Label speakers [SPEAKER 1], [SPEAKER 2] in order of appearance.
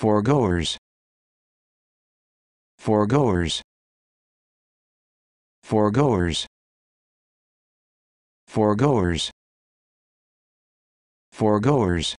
[SPEAKER 1] foregoers foregoers foregoers foregoers foregoers